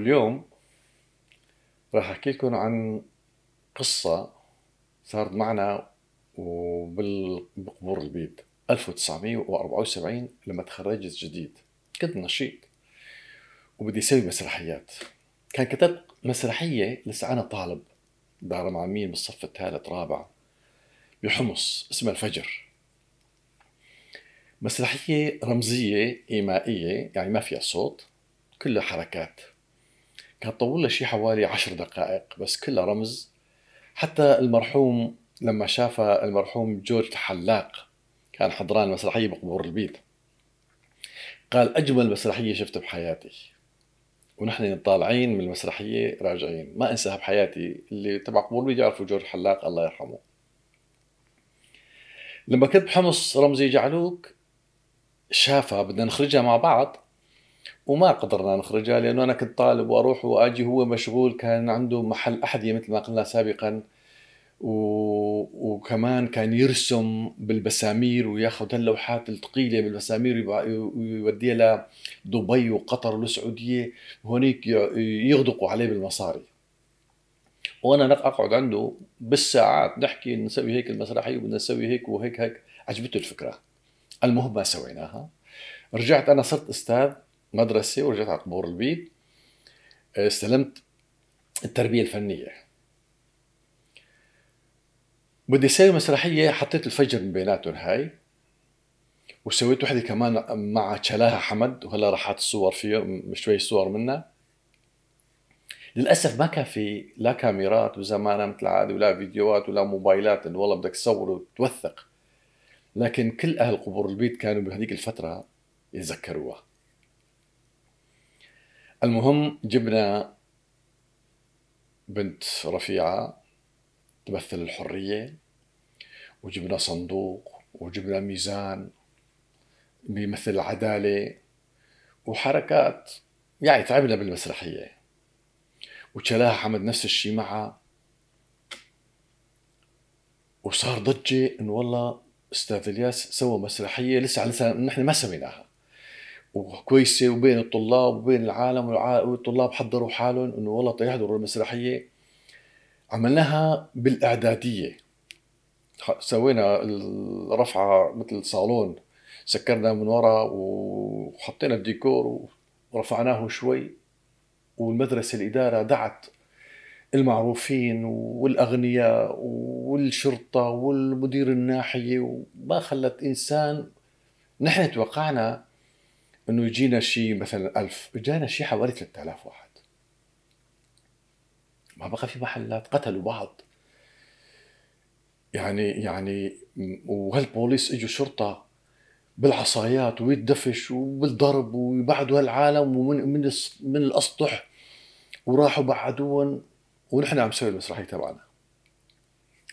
واليوم راح احكي لكم عن قصة صارت معنا وبالقبور البيت 1974 لما تخرجت جديد كنت نشيط وبدي اسوي مسرحيات كان كتبت مسرحية لسه أنا طالب دار مع مين بالصف الثالث رابع بحمص اسمها الفجر مسرحية رمزية إيمائية يعني ما فيها صوت كلها حركات كانت طول شيء حوالي عشر دقائق بس كلها رمز حتى المرحوم لما شاف المرحوم جورج الحلاق كان حضران مسرحية بقبور البيت قال أجمل مسرحية شفتها بحياتي ونحن طالعين من المسرحية راجعين ما أنساها بحياتي اللي تبع قبور البيت يعرفوا جورج الحلاق الله يرحمه لما كنت بحمص رمزي جعلوك شافها بدنا نخرجها مع بعض وما قدرنا نخرجها لانه انا كنت طالب واروح واجي هو مشغول كان عنده محل احذيه مثل ما قلنا سابقا و... وكمان كان يرسم بالبسامير وياخذ اللوحات الثقيله بالبسامير ويوديها لدبي وقطر والسعوديه هونيك يغدقوا عليه بالمصاري وانا اقعد عنده بالساعات نحكي نسوي هيك المسرحيه وبدنا نسوي هيك وهيك هيك عجبته الفكره المهم ما سويناها رجعت انا صرت استاذ مدرسة ورجعت على قبور البيت آه، استلمت التربية الفنية بدي اسوي مسرحية حطيت الفجر من بيناتهم هاي وسويت وحدة كمان مع تشلاها حمد وهلا راح حاط الصور فيه شوي صور منها للاسف ما كان في لا كاميرات وزمانة مثل العاده ولا فيديوهات ولا موبايلات انه والله بدك تصور وتوثق لكن كل اهل قبور البيت كانوا بهذيك الفتره يتذكروها المهم جبنا بنت رفيعة تمثل الحرية وجبنا صندوق وجبنا ميزان بيمثل العدالة وحركات يعني تعبنا بالمسرحية وشلاها حمد نفس الشيء معها وصار ضجة انه والله استاذ الياس سوى مسرحية لسه لسه نحن ما سويناها وكويسه وبين الطلاب وبين العالم والطلاب حضروا حالهم انه والله تيحضروا المسرحيه عملناها بالاعداديه سوينا الرفعه مثل صالون سكرنا من ورا وحطينا الديكور ورفعناه شوي والمدرسه الاداره دعت المعروفين والاغنياء والشرطه والمدير الناحيه وما خلت انسان نحن توقعنا انه يجينا شيء مثلا ألف اجانا شيء حوالي 3000 واحد ما بقى في محلات قتلوا بعض يعني يعني وهالبوليس اجوا شرطه بالعصايات ويدفش وبالضرب ويبعدوا هالعالم ومن من من الاسطح وراحوا بعدوهم ونحن عم نسوي المسرحيه تبعنا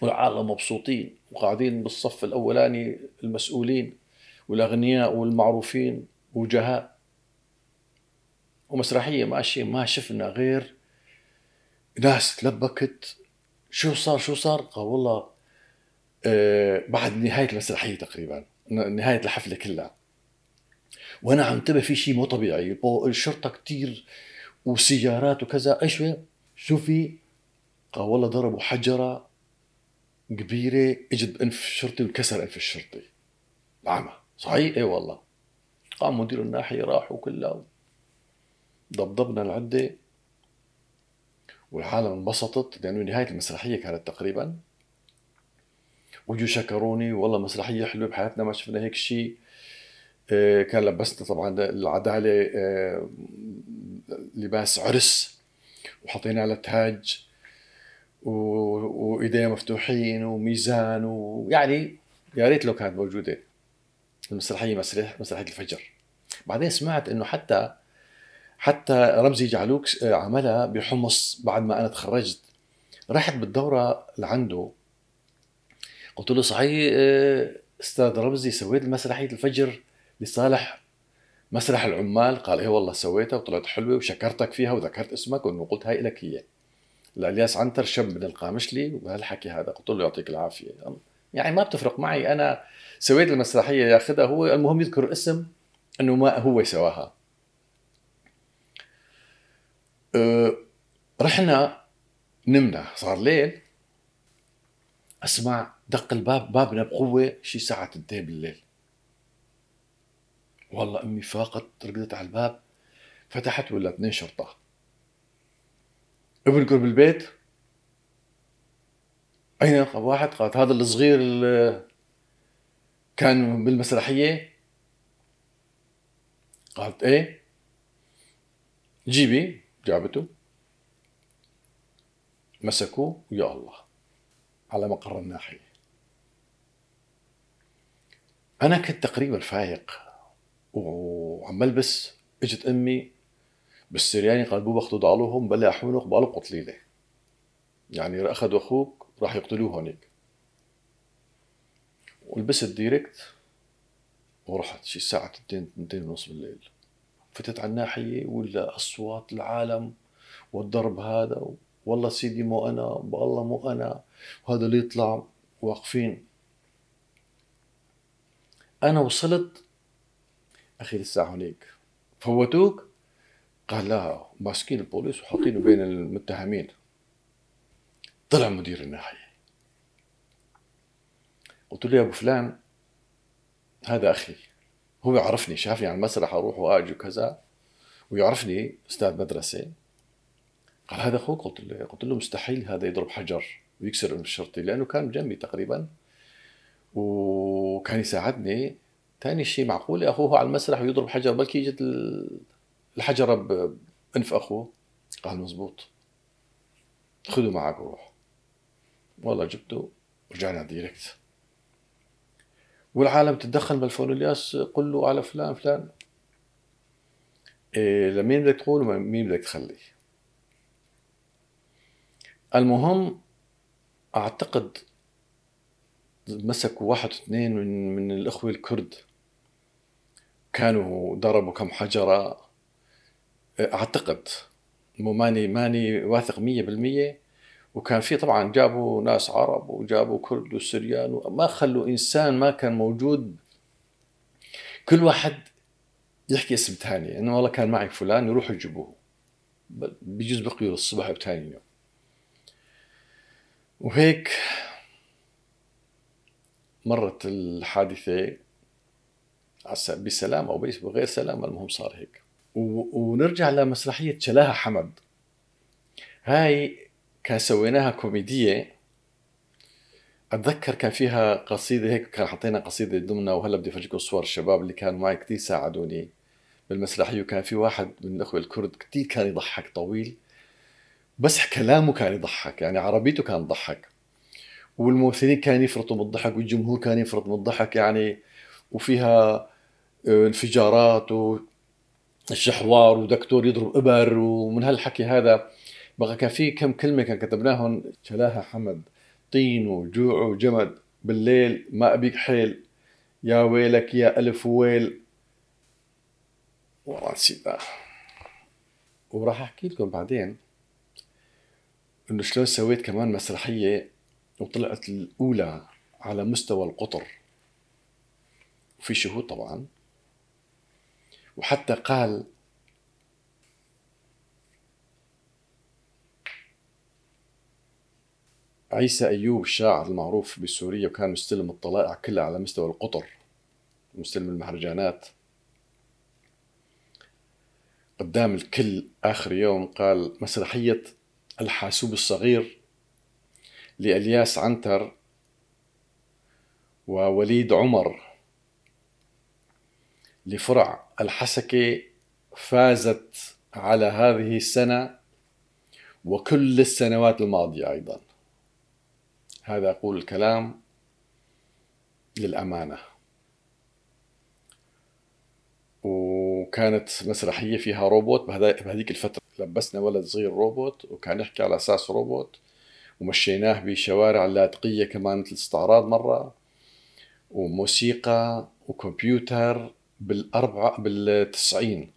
والعالم مبسوطين وقاعدين بالصف الاولاني المسؤولين والاغنياء والمعروفين وجهاء ومسرحيه ماشيه ما شفنا غير ناس تلبكت شو صار شو صار؟ قال والله آه بعد نهايه المسرحيه تقريبا نهايه الحفله كلها وانا عم انتبه في شيء مو طبيعي الشرطه كثير وسيارات وكذا ايش شو في؟ قال والله ضربوا حجره كبيره اجت بانف الشرطي وانكسر انف الشرطي بعمى صحيح اي والله قام مدير الناحية راح وكلها ضبضبنا العدة والعالم انبسطت لأنه نهاية المسرحية كانت تقريبا وجوا شكروني والله مسرحية حلوة بحياتنا ما شفنا هيك شيء آه، كان لبسنا طبعا العدالة آه، لباس عرس وحطينا على تاج وايديه مفتوحين وميزان ويعني يا ريت لو كانت موجوده المسرحيه مسرح مسرحيه الفجر بعدين سمعت انه حتى حتى رمزي جعلوك آه، عملها بحمص بعد ما انا تخرجت رحت بالدوره لعنده قلت له صحيح آه، استاذ رمزي سويت مسرحيه الفجر لصالح مسرح العمال قال ايه والله سويتها وطلعت حلوه وشكرتك فيها وذكرت اسمك وانه قلت هاي لك هي لالياس عنتر شاب من القامشلي وهالحكي هذا قلت له يعطيك العافيه يعني ما بتفرق معي انا سويت المسرحيه ياخذها هو المهم يذكر اسم انه ما هو سواها أه، رحنا نمنا صار ليل اسمع دق الباب بابنا بقوه شي ساعه 2 بالليل والله امي فاقت رقدت على الباب فتحت ولا اثنين شرطه ابن قرب البيت اين واحد قالت هذا الصغير كان بالمسرحيه قالت ايه جيبي جابته مسكوه ويا الله على مقر الناحية أنا كنت تقريبا فايق وعم بلبس اجت أمي بالسرياني قال بو باخذوا ضالوهم بلا حونق بالو قتليله يعني اخذوا اخوك راح يقتلوه هونيك ولبست ديركت ورحت شي الساعة 2 2 ونص بالليل فتت على الناحية ولا أصوات العالم والضرب هذا والله سيدي مو أنا والله مو أنا وهذا اللي يطلع واقفين أنا وصلت أخي الساعة هناك فوتوك قال لا ماسكين البوليس وحاطينه بين المتهمين طلع مدير الناحية قلت له يا أبو فلان هذا أخي هو يعرفني شافني يعني على المسرح أروح وأجي وكذا ويعرفني أستاذ مدرسة قال هذا أخوك قلت له قلت له مستحيل هذا يضرب حجر ويكسر الشرطي لأنه كان جنبي تقريبا وكان يساعدني ثاني شيء معقولة أخوه على المسرح ويضرب حجر بلكي اجت الحجرة بأنف أخوه قال مزبوط خذوا معك وروح والله جبته ورجعنا ديركت والعالم تتدخل بالفون الياس قل له على فلان فلان إيه لمين بدك تقول ومين بدك تخلي المهم اعتقد مسكوا واحد اثنين من من الاخوه الكرد كانوا ضربوا كم حجره إيه، اعتقد مو ماني ماني واثق مية بالمية وكان في طبعا جابوا ناس عرب وجابوا كرد وسريان وما خلوا انسان ما كان موجود كل واحد يحكي اسم ثاني انه والله كان معي فلان يروحوا يجيبوه بيجوز بقيوا الصبح بثاني يوم وهيك مرت الحادثة بسلام أو بغير سلام المهم صار هيك ونرجع لمسرحية شلاها حمد هاي كان سويناها كوميديه اتذكر كان فيها قصيده هيك كان حطينا قصيده ضمنها وهلا بدي افرجيكم صور الشباب اللي كانوا معي كثير ساعدوني بالمسرحيه وكان في واحد من الاخوه الكرد كثير كان يضحك طويل بس كلامه كان يضحك يعني عربيته كان تضحك والممثلين كانوا يفرطوا بالضحك والجمهور كان يفرط بالضحك يعني وفيها آه، انفجارات والشحوار ودكتور يضرب ابر ومن هالحكي هذا بقى كان في كم كلمه كان كتبناهم شلاها حمد طين وجوع وجمد بالليل ما ابيك حيل يا ويلك يا الف ويل والله نسيتها وراح احكي لكم بعدين انه شلون سويت كمان مسرحيه وطلعت الاولى على مستوى القطر وفي شهود طبعا وحتى قال عيسى أيوب الشاعر المعروف بسوريا وكان مستلم الطلائع كلها على مستوى القطر مستلم المهرجانات قدام الكل آخر يوم قال مسرحية الحاسوب الصغير لإلياس عنتر ووليد عمر لفرع الحسكة فازت على هذه السنة وكل السنوات الماضية أيضاً هذا أقول الكلام للأمانة وكانت مسرحية فيها روبوت بهذيك الفترة لبسنا ولد صغير روبوت وكان يحكي على أساس روبوت ومشيناه بشوارع اللاذقية كمان مثل استعراض مرة وموسيقى وكمبيوتر بالأربعة بالتسعين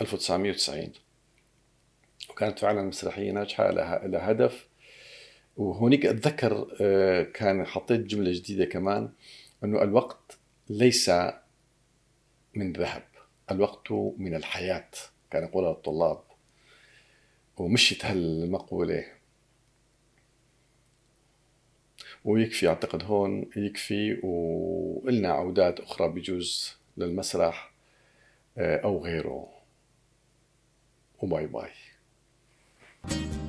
1990 وكانت فعلا مسرحية ناجحة لها هدف وهونيك اتذكر آه، كان حطيت جمله جديده كمان انه الوقت ليس من ذهب الوقت من الحياه كان يقولها الطلاب ومشيت هالمقوله ويكفي اعتقد هون يكفي وإلنا عودات اخرى بجوز للمسرح آه، او غيره وباي باي thank you